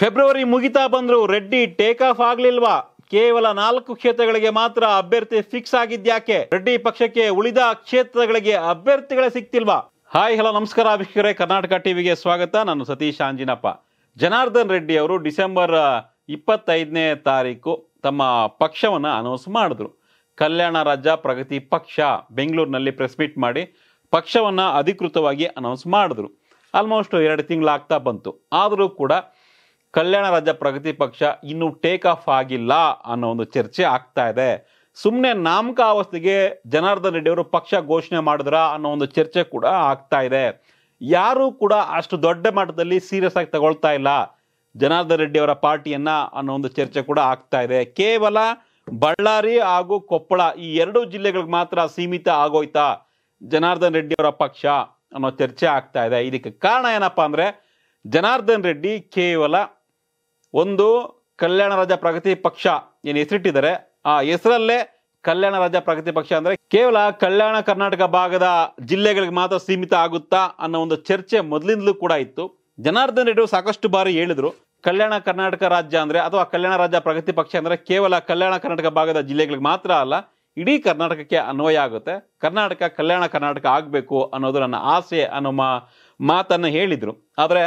February ಮುಗಿತಾ ಬಂದರೂ Reddy take off ಆಗಲಿಲ್ವಾ ಕೇವಲ ನಾಲ್ಕು ಕ್ಷೇತ್ರಗಳಿಗೆ ಮಾತ್ರ ಅಭ್ಯರ್ಥಿ ಫಿಕ್ಸ್ ಆಗಿದ್ಯಾಕೆ ರೆಡ್ಡಿ ಪಕ್ಷಕ್ಕೆ ಉಳಿದ ಕ್ಷೇತ್ರಗಳಿಗೆ ಅಭ್ಯರ್ಥಿಗಳೇ ಸಿಕ್ತಿಲ್ವಾ ಹಾಯ್ ಹಲೋ ನಮಸ್ಕಾರ ವೀಕ್ಷಕರೇ ಕರ್ನಾಟಕ ಟಿವಿಗೆ ಸ್ವಾಗತ ನಾನು ಸತೀಶ್ ಆಂಜಿನಪ್ಪ ಜನಾರ್ದನ್ ರೆಡ್ಡಿ ಅವರು ಡಿಸೆಂಬರ್ ಇಪ್ಪತ್ತೈದನೇ ತಾರೀಕು ತಮ್ಮ ಪಕ್ಷವನ್ನು ಅನೌನ್ಸ್ ಮಾಡಿದ್ರು ಕಲ್ಯಾಣ ರಾಜ್ಯ ಪ್ರಗತಿ ಪಕ್ಷ ಬೆಂಗಳೂರಿನಲ್ಲಿ ಪ್ರೆಸ್ ಮೀಟ್ ಮಾಡಿ ಪಕ್ಷವನ್ನು ಅಧಿಕೃತವಾಗಿ ಅನೌನ್ಸ್ ಮಾಡಿದ್ರು ಆಲ್ಮೋಸ್ಟ್ ಎರಡು ತಿಂಗಳಾಗ್ತಾ ಬಂತು ಆದರೂ ಕೂಡ ಕಲ್ಯಾಣ ರಾಜ್ಯ ಪ್ರಗತಿ ಪಕ್ಷ ಇನ್ನೂ ಟೇಕ್ ಆಫ್ ಆಗಿಲ್ಲ ಅನ್ನೋ ಒಂದು ಚರ್ಚೆ ಆಗ್ತಾ ಇದೆ ಸುಮ್ಮನೆ ನಾಮಕಾವಸ್ಥೆಗೆ ಜನಾರ್ದನ್ ಅವರು ಪಕ್ಷ ಘೋಷಣೆ ಮಾಡಿದ್ರ ಅನ್ನೋ ಒಂದು ಚರ್ಚೆ ಕೂಡ ಆಗ್ತಾ ಇದೆ ಯಾರೂ ಕೂಡ ಅಷ್ಟು ದೊಡ್ಡ ಮಟ್ಟದಲ್ಲಿ ಸೀರಿಯಸ್ ಆಗಿ ತಗೊಳ್ತಾ ಇಲ್ಲ ಜನಾರ್ದನ್ ರೆಡ್ಡಿ ಅವರ ಪಾರ್ಟಿಯನ್ನ ಅನ್ನೋ ಒಂದು ಚರ್ಚೆ ಕೂಡ ಆಗ್ತಾ ಇದೆ ಕೇವಲ ಬಳ್ಳಾರಿ ಹಾಗೂ ಕೊಪ್ಪಳ ಈ ಎರಡು ಜಿಲ್ಲೆಗಳಿಗೆ ಮಾತ್ರ ಸೀಮಿತ ಆಗೋಯ್ತಾ ಜನಾರ್ದನ್ ರೆಡ್ಡಿ ಅವರ ಪಕ್ಷ ಅನ್ನೋ ಚರ್ಚೆ ಆಗ್ತಾ ಇದೆ ಇದಕ್ಕೆ ಕಾರಣ ಏನಪ್ಪಾ ಅಂದ್ರೆ ಜನಾರ್ದನ್ ರೆಡ್ಡಿ ಕೇವಲ ಒಂದು ಕಲ್ಯಾಣ ರಾಜ್ಯ ಪ್ರಗತಿ ಪಕ್ಷ ಏನು ಹೆಸರಿಟ್ಟಿದ್ದಾರೆ ಆ ಹೆಸರಲ್ಲೇ ಕಲ್ಯಾಣ ರಾಜ್ಯ ಪ್ರಗತಿ ಪಕ್ಷ ಅಂದರೆ ಕೇವಲ ಕಲ್ಯಾಣ ಕರ್ನಾಟಕ ಭಾಗದ ಜಿಲ್ಲೆಗಳಿಗೆ ಮಾತ್ರ ಸೀಮಿತ ಆಗುತ್ತಾ ಅನ್ನೋ ಒಂದು ಚರ್ಚೆ ಮೊದಲಿಂದಲೂ ಕೂಡ ಇತ್ತು ಜನಾರ್ದನ್ ರೆಡ್ಡಿ ಸಾಕಷ್ಟು ಬಾರಿ ಹೇಳಿದ್ರು ಕಲ್ಯಾಣ ಕರ್ನಾಟಕ ರಾಜ್ಯ ಅಂದರೆ ಅಥವಾ ಕಲ್ಯಾಣ ರಾಜ್ಯ ಪ್ರಗತಿ ಪಕ್ಷ ಅಂದರೆ ಕೇವಲ ಕಲ್ಯಾಣ ಕರ್ನಾಟಕ ಭಾಗದ ಜಿಲ್ಲೆಗಳಿಗೆ ಮಾತ್ರ ಅಲ್ಲ ಇಡೀ ಕರ್ನಾಟಕಕ್ಕೆ ಅನ್ವಯ ಆಗುತ್ತೆ ಕರ್ನಾಟಕ ಕಲ್ಯಾಣ ಕರ್ನಾಟಕ ಆಗಬೇಕು ಅನ್ನೋದು ನನ್ನ ಆಸೆ ಅನ್ನೋ ಮಾತನ್ನು ಹೇಳಿದರು ಆದರೆ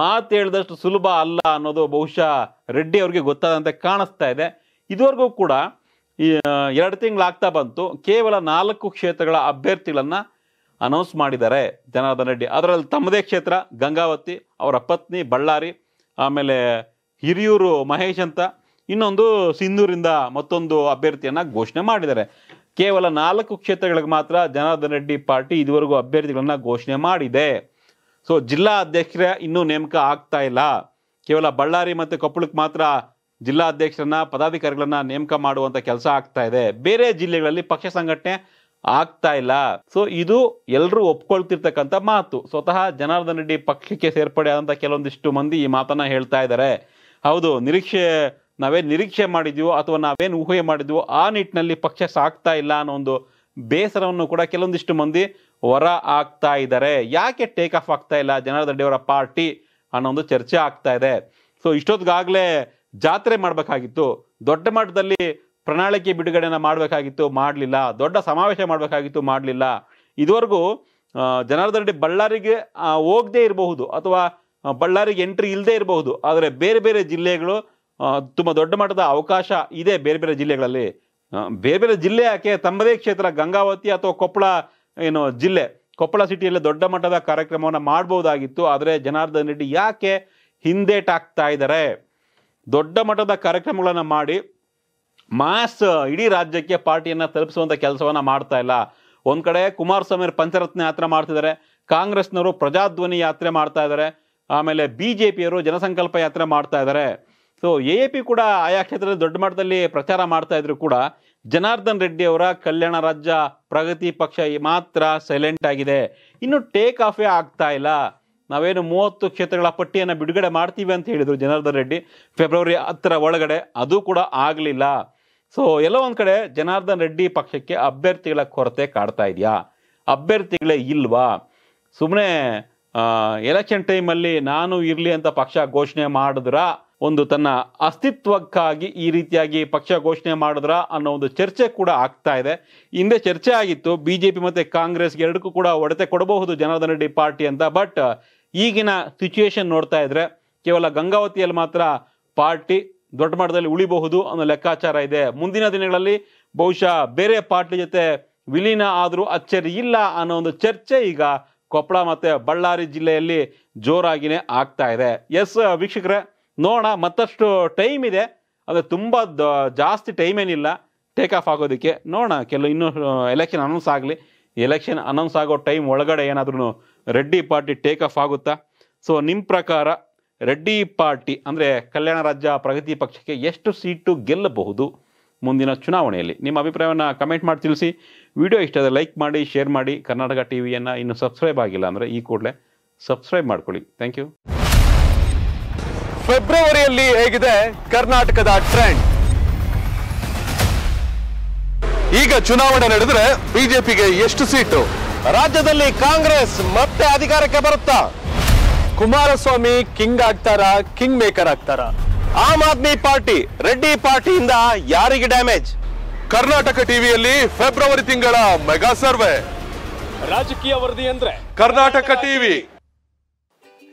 ಮಾತು ಹೇಳಿದಷ್ಟು ಸುಲಭ ಅಲ್ಲ ಅನ್ನೋದು ಬಹುಶಃ ರೆಡ್ಡಿ ಅವರಿಗೆ ಗೊತ್ತಾದಂತೆ ಕಾಣಿಸ್ತಾ ಇದೆ ಇದುವರೆಗೂ ಕೂಡ ಎರಡು ತಿಂಗಳಾಗ್ತಾ ಬಂತು ಕೇವಲ ನಾಲ್ಕು ಕ್ಷೇತ್ರಗಳ ಅಭ್ಯರ್ಥಿಗಳನ್ನು ಅನೌನ್ಸ್ ಮಾಡಿದ್ದಾರೆ ಜನಾರ್ದನ್ ರೆಡ್ಡಿ ಅದರಲ್ಲಿ ತಮ್ಮದೇ ಕ್ಷೇತ್ರ ಗಂಗಾವತಿ ಅವರ ಪತ್ನಿ ಬಳ್ಳಾರಿ ಆಮೇಲೆ ಹಿರಿಯೂರು ಮಹೇಶ್ ಅಂತ ಇನ್ನೊಂದು ಸಿಂಧೂರಿಂದ ಮತ್ತೊಂದು ಅಭ್ಯರ್ಥಿಯನ್ನು ಘೋಷಣೆ ಮಾಡಿದ್ದಾರೆ ಕೇವಲ ನಾಲ್ಕು ಕ್ಷೇತ್ರಗಳಿಗೆ ಮಾತ್ರ ಜನಾರ್ದನ್ ರೆಡ್ಡಿ ಪಾರ್ಟಿ ಇದುವರೆಗೂ ಅಭ್ಯರ್ಥಿಗಳನ್ನು ಘೋಷಣೆ ಮಾಡಿದೆ ಸೊ ಜಿಲ್ಲಾ ಅಧ್ಯಕ್ಷರ ಇನ್ನೂ ನೇಮಕ ಆಗ್ತಾ ಇಲ್ಲ ಕೇವಲ ಬಳ್ಳಾರಿ ಮತ್ತು ಕೊಪ್ಪಳಕ್ಕೆ ಮಾತ್ರ ಜಿಲ್ಲಾ ಅಧ್ಯಕ್ಷರನ್ನ ಪದಾಧಿಕಾರಿಗಳನ್ನ ನೇಮಕ ಮಾಡುವಂಥ ಕೆಲಸ ಆಗ್ತಾ ಇದೆ ಬೇರೆ ಜಿಲ್ಲೆಗಳಲ್ಲಿ ಪಕ್ಷ ಸಂಘಟನೆ ಆಗ್ತಾ ಇಲ್ಲ ಸೊ ಇದು ಎಲ್ಲರೂ ಒಪ್ಕೊಳ್ತಿರ್ತಕ್ಕಂಥ ಮಾತು ಸ್ವತಃ ಜನಾರ್ದನ್ ರೆಡ್ಡಿ ಪಕ್ಷಕ್ಕೆ ಸೇರ್ಪಡೆ ಆದಂಥ ಕೆಲವೊಂದಿಷ್ಟು ಮಂದಿ ಈ ಮಾತನ್ನ ಹೇಳ್ತಾ ಇದ್ದಾರೆ ಹೌದು ನಿರೀಕ್ಷೆ ನಾವೇನು ನಿರೀಕ್ಷೆ ಮಾಡಿದ್ವೋ ಅಥವಾ ನಾವೇನು ಊಹೆ ಮಾಡಿದ್ವೋ ಆ ನಿಟ್ಟಿನಲ್ಲಿ ಪಕ್ಷ ಸಾಕ್ತಾ ಇಲ್ಲ ಅನ್ನೋ ಒಂದು ಬೇಸರವನ್ನು ಕೂಡ ಕೆಲವೊಂದಿಷ್ಟು ಮಂದಿ ಹೊರ ಆಗ್ತಾ ಇದ್ದಾರೆ ಯಾಕೆ ಟೇಕ್ ಆಫ್ ಆಗ್ತಾ ಇಲ್ಲ ಜನಾರ್ದನ್ ಅವರ ಪಾರ್ಟಿ ಅನ್ನೋ ಒಂದು ಚರ್ಚೆ ಆಗ್ತಾ ಇದೆ ಸೊ ಇಷ್ಟೊತ್ತಿಗಾಗಲೇ ಜಾತ್ರೆ ಮಾಡಬೇಕಾಗಿತ್ತು ದೊಡ್ಡ ಮಟ್ಟದಲ್ಲಿ ಪ್ರಣಾಳಿಕೆ ಬಿಡುಗಡೆನ ಮಾಡಬೇಕಾಗಿತ್ತು ಮಾಡಲಿಲ್ಲ ದೊಡ್ಡ ಸಮಾವೇಶ ಮಾಡಬೇಕಾಗಿತ್ತು ಮಾಡಲಿಲ್ಲ ಇದುವರೆಗೂ ಜನಾರ್ದನ್ ರೆಡ್ಡಿ ಬಳ್ಳಾರಿಗೆ ಹೋಗದೇ ಇರಬಹುದು ಅಥವಾ ಬಳ್ಳಾರಿಗೆ ಎಂಟ್ರಿ ಇಲ್ಲದೆ ಇರಬಹುದು ಆದರೆ ಬೇರೆ ಬೇರೆ ಜಿಲ್ಲೆಗಳು ತುಂಬ ದೊಡ್ಡ ಮಟ್ಟದ ಅವಕಾಶ ಇದೆ ಬೇರೆ ಬೇರೆ ಜಿಲ್ಲೆಗಳಲ್ಲಿ ಬೇರೆ ಬೇರೆ ಜಿಲ್ಲೆ ಯಾಕೆ ತಮ್ಮದೇ ಕ್ಷೇತ್ರ ಗಂಗಾವತಿ ಅಥವಾ ಕೊಪ್ಪಳ ಏನು ಜಿಲ್ಲೆ ಕೊಪ್ಪಳ ಸಿಟಿಯಲ್ಲಿ ದೊಡ್ಡ ಮಟ್ಟದ ಕಾರ್ಯಕ್ರಮವನ್ನು ಮಾಡ್ಬೋದಾಗಿತ್ತು ಆದರೆ ಜನಾರ್ದನ್ ರೆಡ್ಡಿ ಯಾಕೆ ಹಿಂದೇಟಾಗ್ತಾ ಇದ್ದಾರೆ ದೊಡ್ಡ ಮಟ್ಟದ ಕಾರ್ಯಕ್ರಮಗಳನ್ನು ಮಾಡಿ ಮಾಸ್ ಇಡೀ ರಾಜ್ಯಕ್ಕೆ ಪಾರ್ಟಿಯನ್ನು ತಲುಪಿಸುವಂಥ ಕೆಲಸವನ್ನು ಮಾಡ್ತಾ ಇಲ್ಲ ಒಂದು ಕಡೆ ಕುಮಾರಸ್ವಾಮಿ ಪಂಚರತ್ನ ಯಾತ್ರೆ ಮಾಡ್ತಿದ್ದಾರೆ ಕಾಂಗ್ರೆಸ್ನವರು ಪ್ರಜಾಧ್ವನಿ ಯಾತ್ರೆ ಮಾಡ್ತಾ ಇದ್ದಾರೆ ಆಮೇಲೆ ಬಿ ಜೆ ಪಿಯವರು ಜನಸಂಕಲ್ಪ ಯಾತ್ರೆ ಮಾಡ್ತಾ ಇದ್ದಾರೆ ಸೊ ಎ ಎ ಪಿ ಕೂಡ ಆಯಾ ಕ್ಷೇತ್ರದಲ್ಲಿ ದೊಡ್ಡ ಮಟ್ಟದಲ್ಲಿ ಪ್ರಚಾರ ಮಾಡ್ತಾ ಇದ್ರು ಕೂಡ ಜನಾರ್ದನ್ ರೆಡ್ಡಿ ಅವರ ಕಲ್ಯಾಣ ರಾಜ್ಯ ಪ್ರಗತಿ ಪಕ್ಷ ಮಾತ್ರ ಸೈಲೆಂಟ್ ಆಗಿದೆ ಇನ್ನು ಟೇಕ್ ಆಫೇ ಆಗ್ತಾ ಇಲ್ಲ ನಾವೇನು ಮೂವತ್ತು ಕ್ಷೇತ್ರಗಳ ಪಟ್ಟಿಯನ್ನು ಬಿಡುಗಡೆ ಮಾಡ್ತೀವಿ ಅಂತ ಹೇಳಿದರು ಜನಾರ್ದನ್ ರೆಡ್ಡಿ ಫೆಬ್ರವರಿ ಹತ್ತರ ಒಳಗಡೆ ಅದು ಕೂಡ ಆಗಲಿಲ್ಲ ಸೊ ಎಲ್ಲ ಒಂದು ಕಡೆ ಜನಾರ್ದನ್ ರೆಡ್ಡಿ ಪಕ್ಷಕ್ಕೆ ಅಭ್ಯರ್ಥಿಗಳ ಕೊರತೆ ಕಾಡ್ತಾ ಇದೆಯಾ ಅಭ್ಯರ್ಥಿಗಳೇ ಇಲ್ವಾ ಸುಮ್ಮನೆ ಎಲೆಕ್ಷನ್ ಟೈಮಲ್ಲಿ ನಾನು ಇರಲಿ ಅಂತ ಪಕ್ಷ ಘೋಷಣೆ ಮಾಡಿದ್ರ ಒಂದು ತನ್ನ ಅಸ್ತಿತ್ವಕ್ಕಾಗಿ ಈ ರೀತಿಯಾಗಿ ಪಕ್ಷ ಘೋಷಣೆ ಮಾಡಿದ್ರ ಅನ್ನೋ ಒಂದು ಚರ್ಚೆ ಕೂಡ ಆಗ್ತಾ ಇದೆ ಹಿಂದೆ ಚರ್ಚೆ ಆಗಿತ್ತು ಬಿ ಜೆ ಪಿ ಮತ್ತು ಕಾಂಗ್ರೆಸ್ಗೆ ಎರಡಕ್ಕೂ ಕೂಡ ಒಡೆತೆ ಕೊಡಬಹುದು ಜನಾರ್ದನ ರೆಡ್ಡಿ ಪಾರ್ಟಿ ಅಂತ ಬಟ್ ಈಗಿನ ಸಿಚುಯೇಷನ್ ನೋಡ್ತಾ ಇದ್ರೆ ಕೇವಲ ಗಂಗಾವತಿಯಲ್ಲಿ ಮಾತ್ರ ಪಾರ್ಟಿ ದೊಡ್ಡ ಮಟ್ಟದಲ್ಲಿ ಉಳಿಬಹುದು ಅನ್ನೋ ಲೆಕ್ಕಾಚಾರ ಇದೆ ಮುಂದಿನ ದಿನಗಳಲ್ಲಿ ಬಹುಶಃ ಬೇರೆ ಪಾರ್ಟಿ ಜೊತೆ ವಿಲೀನ ಆದರೂ ಅಚ್ಚರಿ ಇಲ್ಲ ಅನ್ನೋ ಒಂದು ಚರ್ಚೆ ಈಗ ಕೊಪ್ಪಳ ಮತ್ತು ಬಳ್ಳಾರಿ ಜಿಲ್ಲೆಯಲ್ಲಿ ಜೋರಾಗಿನೇ ಆಗ್ತಾ ಇದೆ ಎಸ್ ವೀಕ್ಷಕರೇ ನೋಡೋಣ ಮತ್ತಷ್ಟು ಟೈಮ್ ಇದೆ ಅದು ತುಂಬ ಜಾಸ್ತಿ ಟೈಮ್ ಏನಿಲ್ಲ ಟೇಕ್ ಆಫ್ ಆಗೋದಕ್ಕೆ ನೋಡೋಣ ಕೆಲವು ಇನ್ನೂ ಎಲೆಕ್ಷನ್ ಅನೌನ್ಸ್ ಆಗಲಿ ಎಲೆಕ್ಷನ್ ಅನೌನ್ಸ್ ಆಗೋ ಟೈಮ್ ಒಳಗಡೆ ಏನಾದ್ರೂ ರೆಡ್ಡಿ ಪಾರ್ಟಿ ಟೇಕ್ ಆಫ್ ಆಗುತ್ತಾ ಸೊ ನಿಮ್ಮ ಪ್ರಕಾರ ರೆಡ್ಡಿ ಪಾರ್ಟಿ ಅಂದರೆ ಕಲ್ಯಾಣ ರಾಜ್ಯ ಪ್ರಗತಿ ಪಕ್ಷಕ್ಕೆ ಎಷ್ಟು ಸೀಟು ಗೆಲ್ಲಬಹುದು ಮುಂದಿನ ಚುನಾವಣೆಯಲ್ಲಿ ನಿಮ್ಮ ಅಭಿಪ್ರಾಯವನ್ನು ಕಮೆಂಟ್ ಮಾಡಿ ತಿಳಿಸಿ ವಿಡಿಯೋ ಇಷ್ಟ ಆದರೆ ಲೈಕ್ ಮಾಡಿ ಶೇರ್ ಮಾಡಿ ಕರ್ನಾಟಕ ಟಿ ವಿಯನ್ನು ಇನ್ನೂ ಸಬ್ಸ್ಕ್ರೈಬ್ ಆಗಿಲ್ಲ ಅಂದರೆ ಈ ಕೂಡಲೇ ಸಬ್ಸ್ಕ್ರೈಬ್ ಮಾಡ್ಕೊಳ್ಳಿ ಥ್ಯಾಂಕ್ ಯು ಫೆಬ್ರವರಿಯಲ್ಲಿ ಹೇಗಿದೆ ಕರ್ನಾಟಕದ ಟ್ರೆಂಡ್ ಈಗ ಚುನಾವಣೆ ನಡೆದರೆ ಬಿಜೆಪಿಗೆ ಎಷ್ಟು ಸೀಟು ರಾಜ್ಯದಲ್ಲಿ ಕಾಂಗ್ರೆಸ್ ಮತ್ತೆ ಅಧಿಕಾರಕ್ಕೆ ಬರುತ್ತಾ ಕುಮಾರಸ್ವಾಮಿ ಕಿಂಗ್ ಆಗ್ತಾರ ಕಿಂಗ್ ಮೇಕರ್ ಆಗ್ತಾರ ಆಮ್ ಆದ್ಮಿ ಪಾರ್ಟಿ ರೆಡ್ಡಿ ಪಾರ್ಟಿಯಿಂದ ಯಾರಿಗೆ ಡ್ಯಾಮೇಜ್ ಕರ್ನಾಟಕ ಟಿವಿಯಲ್ಲಿ ಫೆಬ್ರವರಿ ತಿಂಗಳ ಮೆಗಾ ಸರ್ವೆ ರಾಜಕೀಯ ವರದಿ ಅಂದ್ರೆ ಕರ್ನಾಟಕ ಟಿವಿ